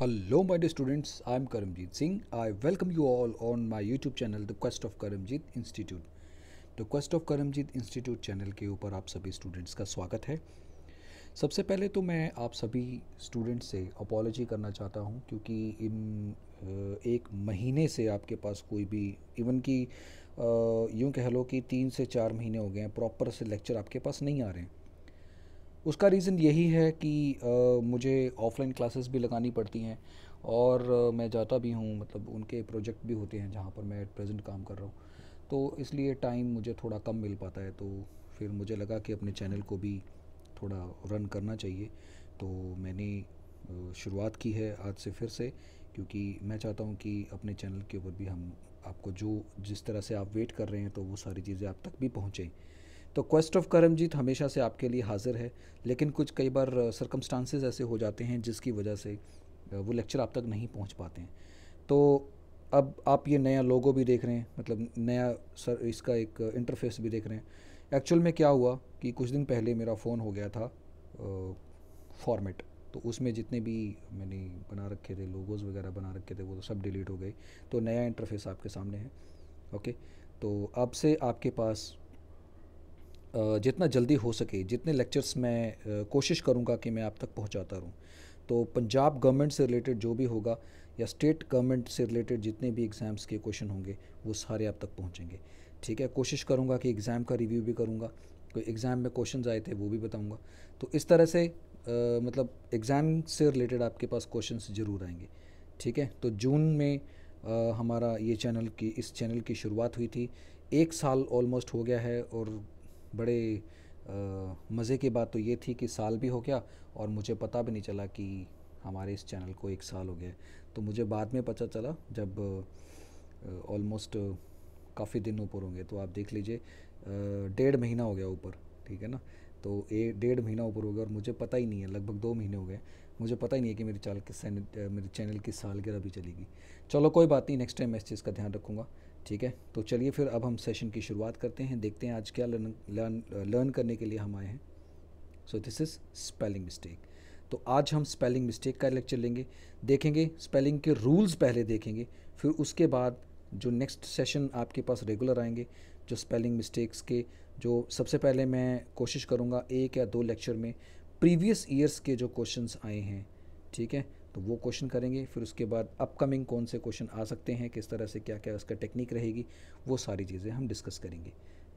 Hello my dear students I am Karamjit Singh I welcome you all on my YouTube channel the quest of Karamjit institute the quest of Karamjit institute channel के ऊपर आप सभी students का स्वागत है सबसे पहले तो मैं आप सभी स्टूडेंट्स से अपोलॉजी करना चाहता हूँ क्योंकि इन एक महीने से आपके पास कोई भी इवन कि यूँ कह लो कि तीन से चार महीने हो गए हैं प्रॉपर से लेक्चर आपके पास नहीं आ रहे हैं उसका रीज़न यही है कि आ, मुझे ऑफलाइन क्लासेस भी लगानी पड़ती हैं और आ, मैं जाता भी हूँ मतलब उनके प्रोजेक्ट भी होते हैं जहाँ पर मैं एट प्रेजेंट काम कर रहा हूँ तो इसलिए टाइम मुझे थोड़ा कम मिल पाता है तो फिर मुझे लगा कि अपने चैनल को भी थोड़ा रन करना चाहिए तो मैंने शुरुआत की है आज से फिर से क्योंकि मैं चाहता हूँ कि अपने चैनल के ऊपर भी हम आपको जो जिस तरह से आप वेट कर रहे हैं तो वो सारी चीज़ें आप तक भी पहुँचें तो क्वेस्ट ऑफ करमजीत हमेशा से आपके लिए हाजिर है लेकिन कुछ कई बार सरकमस्टांसिस ऐसे हो जाते हैं जिसकी वजह से वो लेक्चर आप तक नहीं पहुँच पाते हैं तो अब आप ये नया लोगो भी देख रहे हैं मतलब नया सर इसका एक इंटरफेस भी देख रहे हैं एक्चुअल में क्या हुआ कि कुछ दिन पहले मेरा फ़ोन हो गया था फॉर्मेट तो उसमें जितने भी मैंने बना रखे थे लोगोज़ वगैरह बना रखे थे वो तो सब डिलीट हो गए तो नया इंटरफेस आपके सामने है ओके तो अब से आपके पास जितना जल्दी हो सके जितने लेक्चर्स मैं कोशिश करूँगा कि मैं आप तक पहुँचाता रहूँ तो पंजाब गवर्नमेंट से रिलेटेड जो भी होगा या स्टेट गवर्नमेंट से रिलेटेड जितने भी एग्ज़ाम्स के क्वेश्चन होंगे वो सारे आप तक पहुँचेंगे ठीक है कोशिश करूँगा कि एग्ज़ाम का रिव्यू भी करूँगा कोई एग्ज़ाम में क्वेश्चन आए थे वो भी बताऊँगा तो इस तरह से आ, मतलब एग्ज़ाम से रिलेटेड आपके पास क्वेश्चन ज़रूर आएंगे ठीक है तो जून में आ, हमारा ये चैनल की इस चैनल की शुरुआत हुई थी एक साल ऑलमोस्ट हो गया है और बड़े मज़े की बात तो ये थी कि साल भी हो गया और मुझे पता भी नहीं चला कि हमारे इस चैनल को एक साल हो गया तो मुझे बाद में पता चला जब ऑलमोस्ट काफ़ी दिन ऊपर होंगे तो आप देख लीजिए डेढ़ महीना हो गया ऊपर ठीक है ना तो ए डेढ़ महीना ऊपर हो गया और मुझे पता ही नहीं है लगभग दो महीने हो गए मुझे पता ही नहीं है कि मेरे चैनल की मेरे चैनल की सालगिरह भी चलेगी चलो कोई बात नहीं नेक्स्ट टाइम मैं इस चीज़ का ध्यान रखूँगा ठीक है तो चलिए फिर अब हम सेशन की शुरुआत करते हैं देखते हैं आज क्या लर्न लर्न लर्न करने के लिए हम आए हैं so this is spelling mistake तो आज हम स्पेलिंग मिस्टेक का लेक्चर लेंगे देखेंगे स्पेलिंग के रूल्स पहले देखेंगे फिर उसके बाद जो नेक्स्ट सेशन आपके पास रेगुलर आएंगे जो स्पेलिंग मिस्टेक्स के जो सबसे पहले मैं कोशिश करूँगा एक या दो लेक्चर में प्रीवियस ईयर्स के जो क्वेश्चंस आए हैं ठीक है तो वो क्वेश्चन करेंगे फिर उसके बाद अपकमिंग कौन से क्वेश्चन आ सकते हैं किस तरह से क्या क्या उसका टेक्निक रहेगी वो सारी चीज़ें हम डिस्कस करेंगे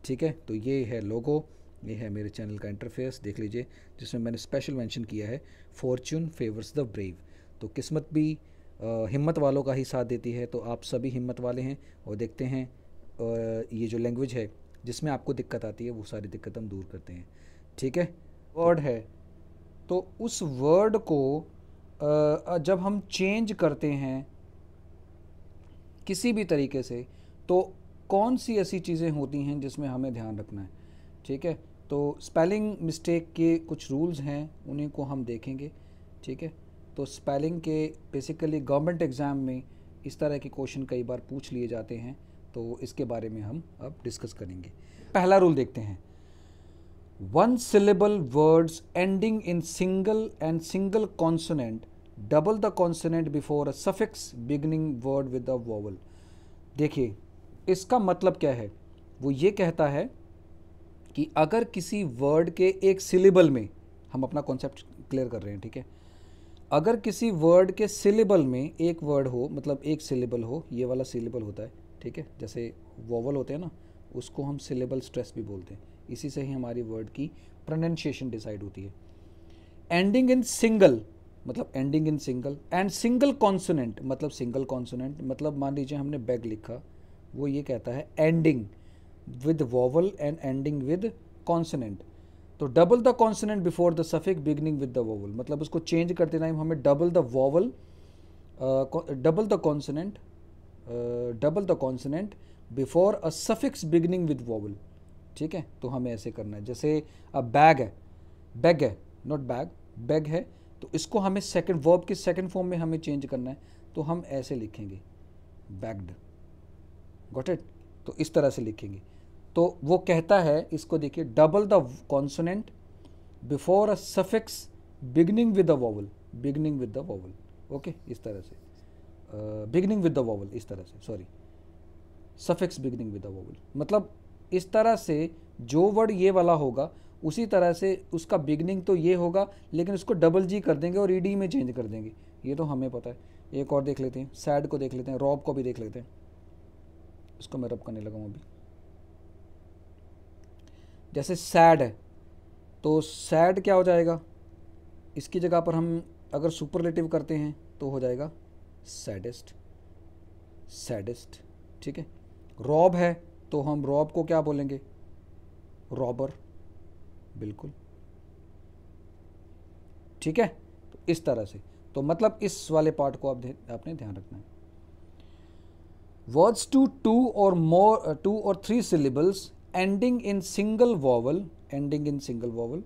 ठीक है तो ये है लोगो ये है मेरे चैनल का इंटरफेस देख लीजिए जिसमें मैंने स्पेशल मेंशन किया है फॉर्चून फेवर्स द ब्रेव तो किस्मत भी आ, हिम्मत वालों का ही साथ देती है तो आप सभी हिम्मत वाले हैं और देखते हैं आ, ये जो लैंग्वेज है जिसमें आपको दिक्कत आती है वो सारी दिक्कत हम दूर करते हैं ठीक है वर्ड है तो उस वर्ड को जब हम चेंज करते हैं किसी भी तरीके से तो कौन सी ऐसी चीज़ें होती हैं जिसमें हमें ध्यान रखना है ठीक है तो स्पेलिंग मिस्टेक के कुछ रूल्स हैं उन्हीं को हम देखेंगे ठीक है तो स्पेलिंग के बेसिकली गवर्नमेंट एग्ज़ाम में इस तरह के क्वेश्चन कई बार पूछ लिए जाते हैं तो इसके बारे में हम अब डिस्कस करेंगे पहला रूल देखते हैं one syllable words ending in single and single consonant double the consonant before a suffix beginning word with a vowel देखिए इसका मतलब क्या है वो ये कहता है कि अगर किसी वर्ड के एक सिलेबल में हम अपना कॉन्सेप्ट क्लियर कर रहे हैं ठीक है अगर किसी वर्ड के सिलेबल में एक वर्ड हो मतलब एक सिलेबल हो ये वाला सिलेबल होता है ठीक है जैसे वॉवल होते हैं ना उसको हम सिलेबल स्ट्रेस भी बोलते हैं इसी से ही हमारी वर्ड की प्रोनाउंसिएशन डिसाइड होती है एंडिंग इन सिंगल मतलब ending in single and single consonant मतलब सिंगल कॉन्सोनेंट मतलब मान लीजिए हमने बैग लिखा वो ये कहता है ending with vowel and ending with consonant तो double the consonant before the suffix beginning with the vowel मतलब उसको चेंज करते टाइम हमें double the vowel double the consonant double the consonant before a suffix beginning with vowel ठीक है तो हमें ऐसे करना है जैसे अब बैग है बैग है नॉट बैग बैग है तो इसको हमें सेकंड वर्ब के सेकंड फॉर्म में हमें चेंज करना है तो हम ऐसे लिखेंगे बैग्ड गॉट इट तो इस तरह से लिखेंगे तो वो कहता है इसको देखिए double the consonant before a suffix beginning with the vowel beginning with the vowel okay इस तरह से बिगनिंग विद द वॉवल इस तरह से sorry suffix beginning with the vowel मतलब इस तरह से जो वर्ड ये वाला होगा उसी तरह से उसका बिगनिंग तो ये होगा लेकिन उसको डबल जी कर देंगे और ई e डी में चेंज कर देंगे ये तो हमें पता है एक और देख लेते हैं सैड को देख लेते हैं रॉब को भी देख लेते हैं इसको मैं रब करने लगा हूँ अभी जैसे सैड है तो सैड क्या हो जाएगा इसकी जगह पर हम अगर सुपरलेटिव करते हैं तो हो जाएगा सैडेस्ट सैडेस्ट ठीक है रॉब है तो हम रॉब को क्या बोलेंगे रॉबर बिल्कुल ठीक है तो इस तरह से तो मतलब इस वाले पार्ट को आप आपने ध्यान रखना है वर्ड्स टू टू और मोर टू और three syllables ending in single vowel ending in single vowel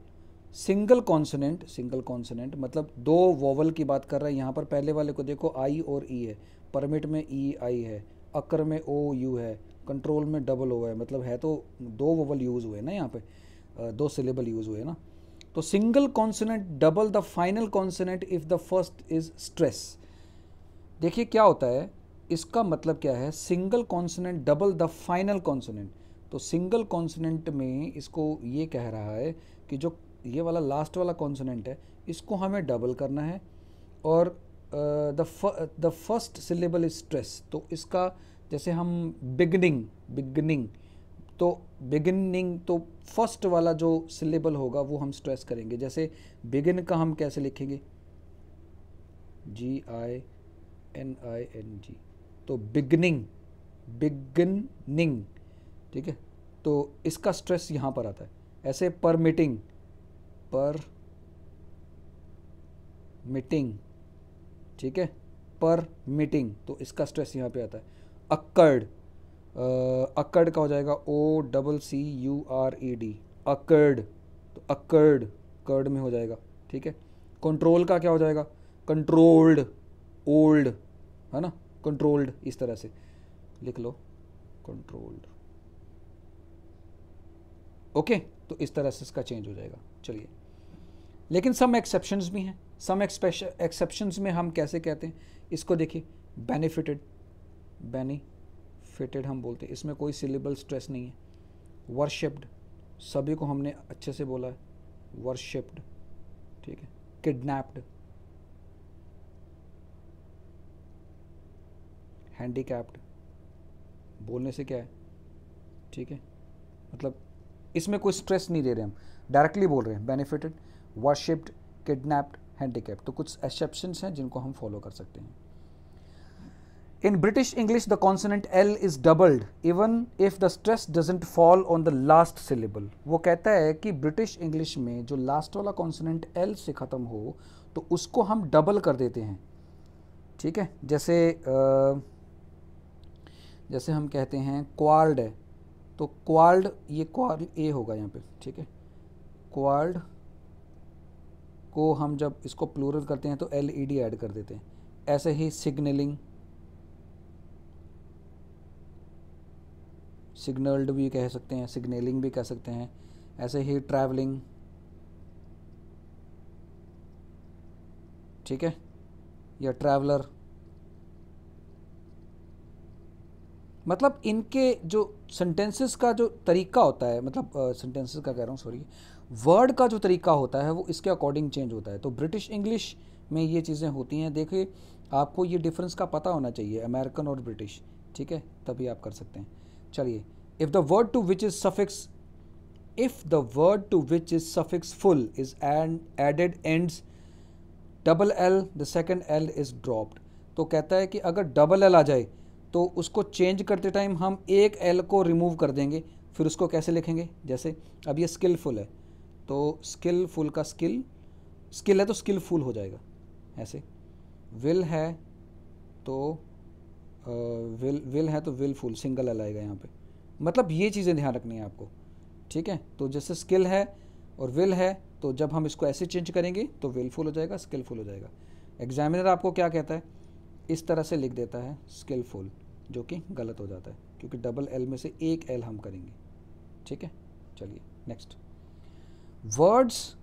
single consonant single consonant मतलब दो वॉवल की बात कर रहा है यहां पर पहले वाले को देखो आई और ई है परमिट में ई आई है अकर में ओ यू है कंट्रोल में डबल ओ है मतलब है तो दो वोवल यूज़ हुए ना यहाँ पे दो सिलेबल यूज़ हुए ना तो single consonant double the final consonant if the first is stress देखिए क्या होता है इसका मतलब क्या है single consonant double the final consonant तो सिंगल कॉन्सनेंट में इसको ये कह रहा है कि जो ये वाला लास्ट वाला कॉन्सनेंट है इसको हमें डबल करना है और the the first syllable is stress तो इसका जैसे हम बिगनिंग बिगनिंग तो बिगिनिंग तो फर्स्ट वाला जो सिलेबल होगा वो हम स्ट्रेस करेंगे जैसे बिगिन का हम कैसे लिखेंगे जी आई एन आई एन जी तो बिगनिंग बिगनिंग ठीक है तो इसका स्ट्रेस यहाँ पर आता है ऐसे परमिटिंग पर मिटिंग ठीक है पर मीटिंग तो इसका स्ट्रेस यहाँ पे आता है अक्कड़ अक्कड़ का हो जाएगा O double C U R E D occur तो अक्कड़ कर्ड में हो जाएगा ठीक है कंट्रोल का क्या हो जाएगा कंट्रोल्ड ओल्ड है ना कंट्रोल्ड इस तरह से लिख लो कंट्रोल्ड ओके okay, तो इस तरह से इसका चेंज हो जाएगा चलिए लेकिन सम एक्सेप्शन भी हैं सम एक्सेप्शन में हम कैसे कहते हैं इसको देखिए बेनिफिटेड बेनिफिटेड हम बोलते हैं इसमें कोई सिलेबल स्ट्रेस नहीं है वर्शिप्ड सभी को हमने अच्छे से बोला है वर्शिप्ड ठीक है किडनैप्ड हैंडीकैप्ड बोलने से क्या है ठीक है मतलब इसमें कोई स्ट्रेस नहीं दे रहे हम डायरेक्टली बोल रहे हैं बेनिफिटेड वर्शिप्ड किडनैप्ड हैंडीकैप तो कुछ एक्सेप्शन हैं जिनको हम फॉलो कर सकते हैं in British English the consonant L is doubled even if the stress doesn't fall on the last syllable वो कहता है कि ब्रिटिश इंग्लिश में जो लास्ट वाला कॉन्सनेंट एल से ख़त्म हो तो उसको हम डबल कर देते हैं ठीक है जैसे आ, जैसे हम कहते हैं क्वार्ड है तो क्वार्ड ये क्वार ए होगा यहाँ पे ठीक है क्वाल्ड को हम जब इसको प्लूरल करते हैं तो एल ई डी एड कर देते हैं ऐसे ही सिग्नलिंग सिग्नल्ड भी कह सकते हैं सिग्नलिंग भी कह सकते हैं ऐसे ही ट्रैवलिंग ठीक है या ट्रैवलर मतलब इनके जो सेंटेंसेस का जो तरीका होता है मतलब सेंटेंसेस uh, का कह रहा हूँ सॉरी वर्ड का जो तरीका होता है वो इसके अकॉर्डिंग चेंज होता है तो ब्रिटिश इंग्लिश में ये चीज़ें होती हैं देखिए आपको ये डिफरेंस का पता होना चाहिए अमेरिकन और ब्रिटिश ठीक है तभी आप कर सकते हैं चलिए if the word to which is suffix if the word to which is suffix full is and added ends double L the second L is dropped तो कहता है कि अगर डबल एल आ जाए तो उसको चेंज करते टाइम हम एक एल को रिमूव कर देंगे फिर उसको कैसे लिखेंगे जैसे अब ये स्किलफुल है तो स्किलफुल का स्किल स्किल है तो स्किलफुल हो जाएगा ऐसे विल है तो विल विल है तो विलफुल सिंगल एल आएगा यहाँ पे मतलब ये चीज़ें ध्यान रखनी है आपको ठीक है तो जैसे स्किल है और विल है तो जब हम इसको ऐसे चेंज करेंगे तो विलफुल हो जाएगा स्किलफुल हो जाएगा एग्जामिनर आपको क्या कहता है इस तरह से लिख देता है स्किलफुल जो कि गलत हो जाता है क्योंकि डबल एल में से एक एल हम करेंगे ठीक है चलिए next Words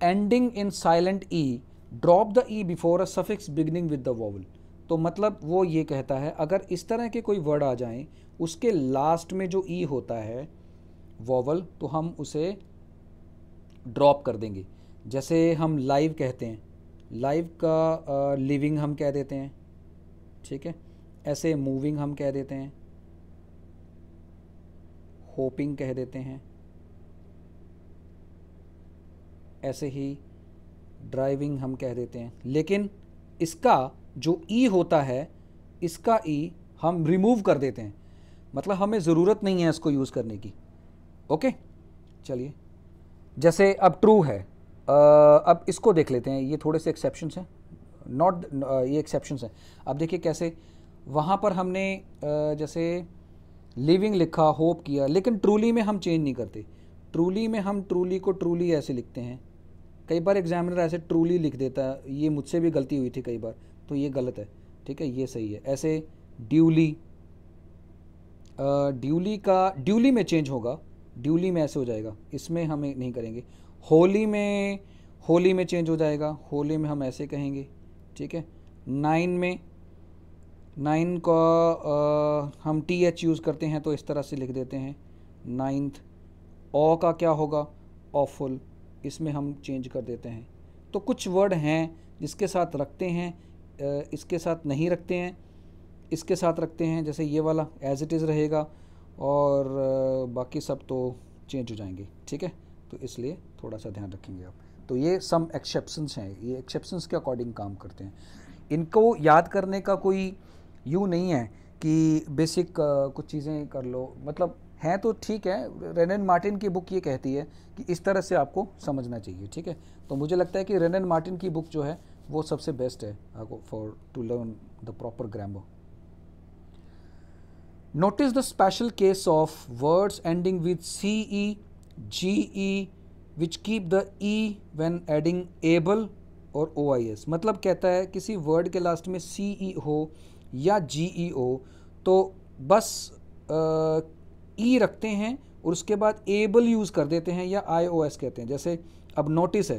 ending in silent e drop the e before a suffix beginning with the vowel. तो मतलब वो ये कहता है अगर इस तरह के कोई वर्ड आ जाएं उसके लास्ट में जो ई e होता है वॉवल तो हम उसे ड्रॉप कर देंगे जैसे हम लाइव कहते हैं लाइव का लिविंग हम कह देते हैं ठीक है ऐसे मूविंग हम कह देते हैं होपिंग कह देते हैं ऐसे ही ड्राइविंग हम कह देते हैं लेकिन इसका जो ई e होता है इसका ई e हम रिमूव कर देते हैं मतलब हमें ज़रूरत नहीं है इसको यूज़ करने की ओके चलिए जैसे अब ट्रू है आ, अब इसको देख लेते हैं ये थोड़े से एक्सेप्शन हैं नॉट ये एक्सेप्शन हैं अब देखिए कैसे वहाँ पर हमने जैसे लिविंग लिखा होप किया लेकिन ट्रूली में हम चेंज नहीं करते ट्रूली में हम ट्रूली को ट्रूली ऐसे लिखते हैं कई बार एग्जामिनर ऐसे ट्रूली लिख देता है ये मुझसे भी गलती हुई थी कई बार तो ये गलत है ठीक है ये सही है ऐसे ड्यूली ड्यूली का ड्यूली में चेंज होगा ड्यूली में ऐसे हो जाएगा इसमें हम नहीं करेंगे होली में होली में चेंज हो जाएगा होली में हम ऐसे कहेंगे ठीक है नाइन में नाइन का आ, हम टी एच यूज़ करते हैं तो इस तरह से लिख देते हैं नाइन्थ ओ का क्या होगा ऑफुल इसमें हम चेंज कर देते हैं तो कुछ वर्ड हैं जिसके साथ रखते हैं इसके साथ नहीं रखते हैं इसके साथ रखते हैं जैसे ये वाला एज इट इज़ रहेगा और बाकी सब तो चेंज हो जाएंगे ठीक है तो इसलिए थोड़ा सा ध्यान रखेंगे आप तो ये सम एक्सेप्शन हैं ये एक्सेप्शन के अकॉर्डिंग काम करते हैं इनको याद करने का कोई यू नहीं है कि बेसिक कुछ चीज़ें कर लो मतलब हैं तो ठीक है रेनन मार्टिन की बुक ये कहती है कि इस तरह से आपको समझना चाहिए ठीक है तो मुझे लगता है कि रेनन मार्टिन की बुक जो है वो सबसे बेस्ट है आपको for to learn the proper grammar notice the special case of words ending with C E G E which keep the E when adding able और ओ आई एस मतलब कहता है किसी वर्ड के लास्ट में सी ई e हो या जी ई ओ तो बस ई e रखते हैं और उसके बाद एबल यूज़ कर देते हैं या आई कहते हैं जैसे अब नोटिस है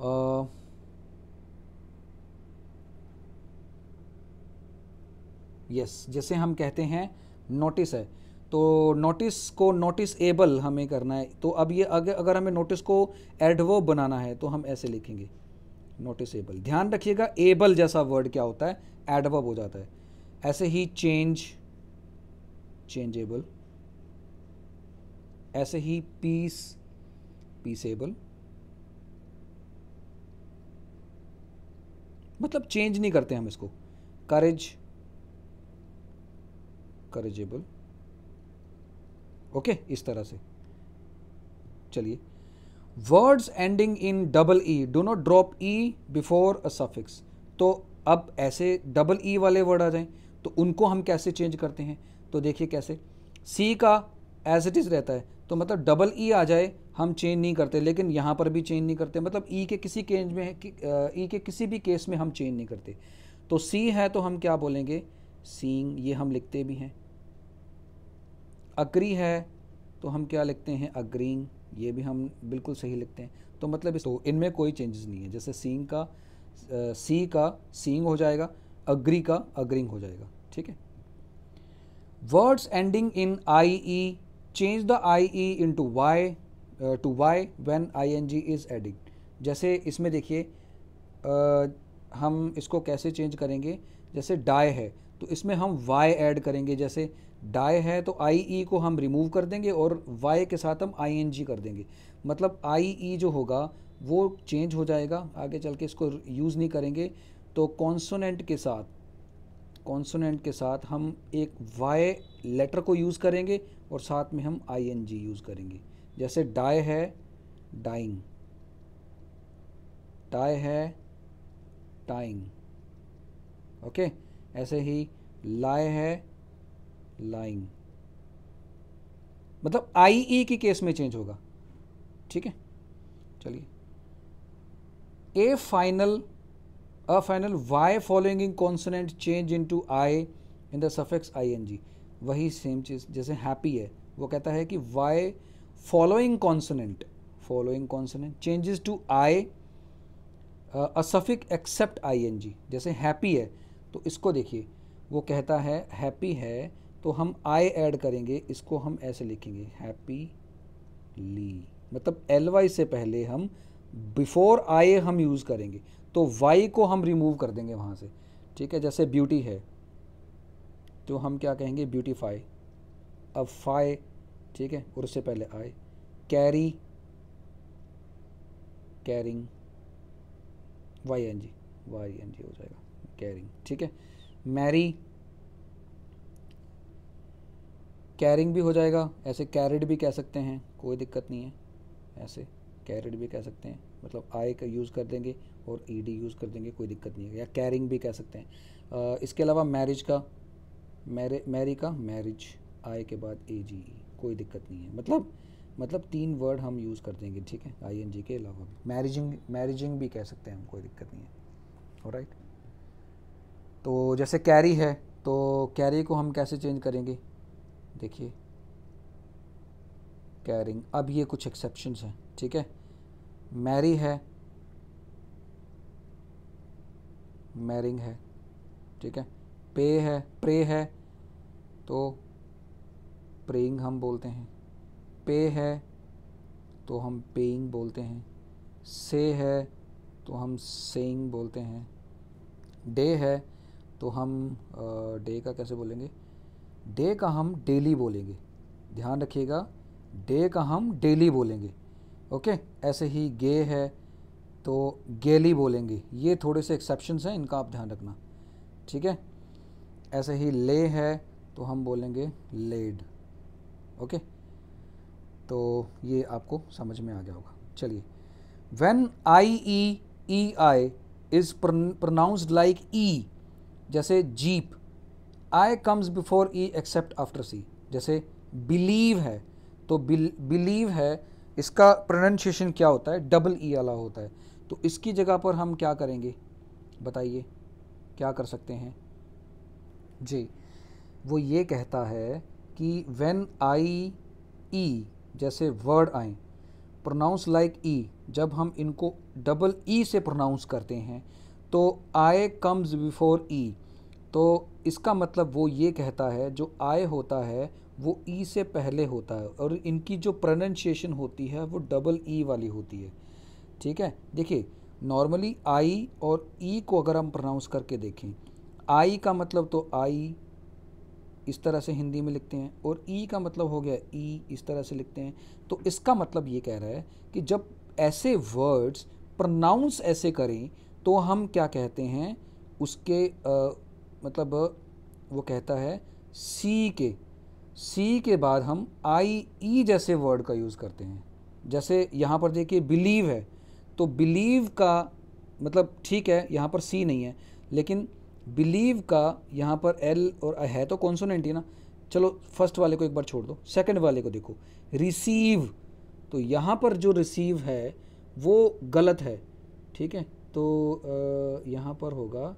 आ, यस जैसे हम कहते हैं नोटिस है तो नोटिस को नोटिस एबल हमें करना है तो अब ये अगर अगर हमें नोटिस को एडवर्ब बनाना है तो हम ऐसे लिखेंगे नोटिस एबल ध्यान रखिएगा एबल जैसा वर्ड क्या होता है एडवर्ब हो जाता है ऐसे ही चेंज चेंजेबल ऐसे ही पीस पीसेबल मतलब चेंज नहीं करते हम इसको करेज करेजेबल ओके इस तरह से चलिए words ending in double E do not drop E before a suffix तो अब ऐसे डबल ई e वाले वर्ड आ जाएं तो उनको हम कैसे चेंज करते हैं तो देखिए कैसे सी का एज इट इज़ रहता है तो मतलब डबल ई e आ जाए हम चेंज नहीं करते लेकिन यहाँ पर भी चेंज नहीं करते मतलब ई e के किसी केंज में ई e के किसी भी केस में हम चेंज नहीं करते तो सी है तो हम क्या बोलेंगे सींग ये हम लिखते भी हैं अक्री है तो हम क्या लिखते हैं अग्रींग ये भी हम बिल्कुल सही लिखते हैं तो मतलब इस तो इनमें कोई चेंजेस नहीं है जैसे सींग का सी का सींग हो जाएगा अग्री का अग्रिंग हो जाएगा ठीक है Words ending in IE, change the IE into Y uh, to Y when ING is added. जैसे इसमें देखिए uh, हम इसको कैसे चेंज करेंगे जैसे डाई है तो इसमें हम Y ऐड करेंगे जैसे डाई है तो IE को हम रिमूव कर देंगे और Y के साथ हम ING कर देंगे मतलब IE जो होगा वो चेंज हो जाएगा आगे चल के इसको यूज़ नहीं करेंगे तो कॉन्सोनेंट के साथ कॉन्सोनेंट के साथ हम एक वाई लेटर को यूज़ करेंगे और साथ में हम आई एन जी यूज़ करेंगे जैसे डाई है डाइंग टाई है टाइंग ओके ऐसे ही लाए है लाइंग मतलब आई ई e की केस में चेंज होगा ठीक है चलिए a final a final Y following consonant change in to I in the suffix I N G वही सेम चीज़ जैसे हैप्पी है वो कहता है कि Y following consonant following consonant changes to I a suffix except G जैसे happy है तो इसको देखिए वो कहता है हैप्पी है तो हम आई ऐड करेंगे इसको हम ऐसे लिखेंगे हैप्पी ली मतलब एल वाई से पहले हम बिफोर आई हम यूज़ करेंगे तो वाई को हम रिमूव कर देंगे वहाँ से ठीक है जैसे ब्यूटी है तो हम क्या कहेंगे ब्यूटीफाई अब फाई ठीक है और उससे पहले आए carry carrying Y N G Y N G हो जाएगा कैरिंग ठीक है मैरी कैरिंग भी हो जाएगा ऐसे कैरिड भी कह सकते हैं कोई दिक्कत नहीं है ऐसे कैरिड भी कह सकते हैं मतलब आई का यूज़ कर देंगे और ई डी यूज़ कर देंगे कोई दिक्कत नहीं है या कैरिंग भी कह सकते हैं इसके अलावा मैरिज का मैरे मैरी का मैरिज आए के बाद ए जी ई कोई दिक्कत नहीं है मतलब मतलब तीन वर्ड हम यूज़ कर देंगे ठीक है आई एन जी के अलावा भी मैरिजिंग मैरिजिंग भी कह सकते हैं हम कोई दिक्कत नहीं है राइट तो जैसे कैरी है तो कैरी को हम कैसे चेंज करेंगे देखिए कैरिंग अब ये कुछ एक्सेप्शन हैं ठीक है मैरी है मैरिंग है ठीक है पे है प्रे है तो प्रेइंग हम बोलते हैं पे है तो हम पेइंग बोलते हैं से है तो हम सेइंग बोलते हैं डे है तो हम डे का कैसे बोलेंगे डे का हम डेली बोलेंगे ध्यान रखिएगा डे का हम डेली बोलेंगे ओके ऐसे ही गे है तो गेली बोलेंगे ये थोड़े से एक्सेप्शन हैं इनका आप ध्यान रखना ठीक है ऐसे ही ले है तो हम बोलेंगे लेड ओके तो ये आपको समझ में आ गया होगा चलिए when I E E I is pronounced like E जैसे jeep I comes before E except after C जैसे बिलीव है तो बिलीव है इसका प्रोनाउंसिएशन क्या होता है डबल ई e वाला होता है तो इसकी जगह पर हम क्या करेंगे बताइए क्या कर सकते हैं जी वो ये कहता है कि वेन आई ई जैसे वर्ड आए प्रोनाउंस लाइक ई जब हम इनको डबल ई e से प्रोनाउंस करते हैं तो आए कम्स बिफोर ई तो इसका मतलब वो ये कहता है जो आय होता है वो ई e से पहले होता है और इनकी जो प्रोनाउंसिएशन होती है वो डबल ई e वाली होती है ठीक है देखिए नॉर्मली आई और ई e को अगर हम प्रोनाउंस करके देखें आई का मतलब तो आई इस तरह से हिंदी में लिखते हैं और ई e का मतलब हो गया ई e इस तरह से लिखते हैं तो इसका मतलब ये कह रहा है कि जब ऐसे वर्ड्स प्रनाउंस ऐसे करें तो हम क्या कहते हैं उसके आ, मतलब वो कहता है सी के सी के बाद हम आई ई जैसे वर्ड का यूज़ करते हैं जैसे यहाँ पर देखिए बिलीव है तो बिलीव का मतलब ठीक है यहाँ पर सी नहीं है लेकिन बिलीव का यहाँ पर एल और है तो कॉन्सोनेंट ही ना चलो फर्स्ट वाले को एक बार छोड़ दो सेकंड वाले को देखो रिसीव तो यहाँ पर जो रिसीव है वो गलत है ठीक है तो यहाँ पर होगा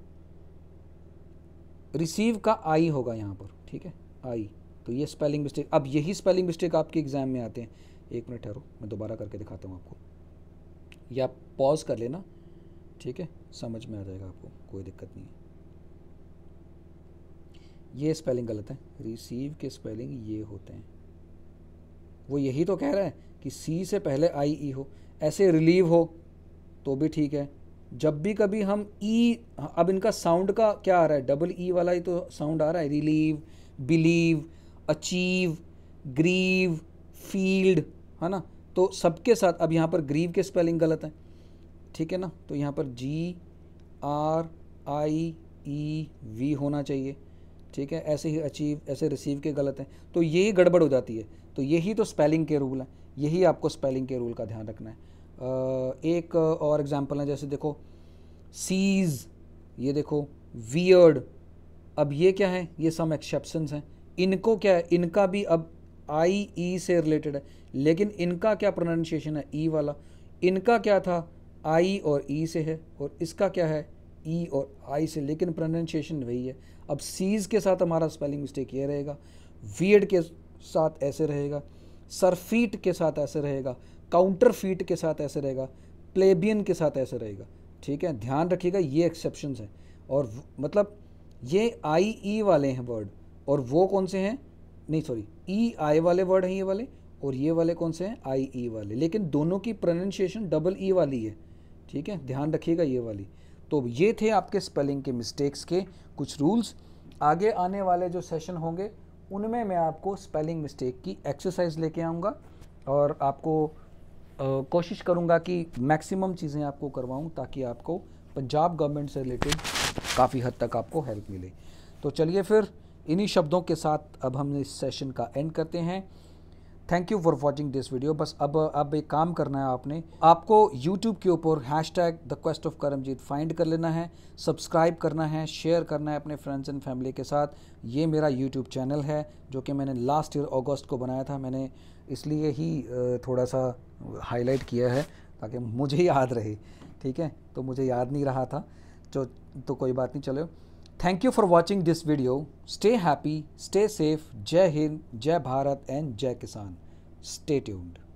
रिसीव का आई होगा यहाँ पर ठीक है आई तो ये स्पेलिंग मिस्टेक अब यही स्पेलिंग मिस्टेक आपके एग्ज़ाम में आते हैं एक मिनट ठहरो मैं दोबारा करके दिखाता हूँ आपको या पॉज कर लेना ठीक है समझ में आ जाएगा आपको कोई दिक्कत नहीं है ये स्पेलिंग गलत है रिसीव के स्पेलिंग ये होते हैं वो यही तो कह रहा है कि सी से पहले आई ई e हो ऐसे रिलीव हो तो भी ठीक है जब भी कभी हम ई e, अब इनका साउंड का क्या आ रहा है डबल ई e वाला ही तो साउंड आ रहा है relieve believe achieve grieve field है ना तो सबके साथ अब यहाँ पर ग्रीव के स्पेलिंग गलत हैं ठीक है ना तो यहाँ पर जी आर आई ई वी होना चाहिए ठीक है ऐसे ही अचीव ऐसे रिसीव के गलत हैं तो ये गड़बड़ हो जाती है तो यही तो स्पेलिंग के रूल हैं यही आपको स्पेलिंग के रूल का ध्यान रखना है एक और एग्जांपल है जैसे देखो सीज ये देखो वियर्ड अब ये क्या है ये सम एक्सेप्शन हैं इनको क्या है इनका भी अब आई ई e से रिलेटेड है लेकिन इनका क्या प्रोनाउंसिएशन है ई e वाला इनका क्या था आई और ई e से है और इसका क्या है ई और आई से लेकिन प्रोनाउंसिएशन वही है अब सीज़ के साथ हमारा स्पेलिंग मिस्टेक ये रहेगा वीड के साथ ऐसे रहेगा सरफीट के साथ ऐसे रहेगा काउंटर फीट के साथ ऐसे रहेगा प्लेबियन के साथ ऐसे रहेगा ठीक है ध्यान रखिएगा ये एक्सेप्शन हैं और मतलब ये आई ई वाले हैं वर्ड और वो कौन से हैं नहीं सॉरी ई आई वाले वर्ड हैं ये वाले और ये वाले कौन से हैं आई ई e वाले लेकिन दोनों की प्रोनंसिएशन डबल ई वाली है ठीक है ध्यान रखिएगा ये वाली तो ये थे आपके स्पेलिंग के मिस्टेक्स के कुछ रूल्स आगे आने वाले जो सेशन होंगे उनमें मैं आपको स्पेलिंग मिस्टेक की एक्सरसाइज लेके आऊँगा और आपको आ, कोशिश करूँगा कि मैक्सिमम चीज़ें आपको करवाऊँ ताकि आपको पंजाब गवर्नमेंट से रिलेटेड काफ़ी हद तक आपको हेल्प मिले तो चलिए फिर इन्हीं शब्दों के साथ अब हम इस सेशन का एंड करते हैं thank you for watching this video बस अब अब एक काम करना है आपने आपको यूट्यूब के ऊपर hashtag the quest of Karamjit find कर लेना है सब्सक्राइब करना है शेयर करना है अपने फ्रेंड्स एंड फैमिली के साथ ये मेरा यूट्यूब चैनल है जो कि मैंने लास्ट ईयर अगस्त को बनाया था मैंने इसलिए ही थोड़ा सा हाईलाइट किया है ताकि मुझे याद रहे ठीक है तो मुझे याद नहीं रहा था तो तो कोई बात नहीं चलो Thank you for watching this video. Stay happy, stay safe. Jai Hind, Jai Bharat and Jai Kisan. Stay tuned.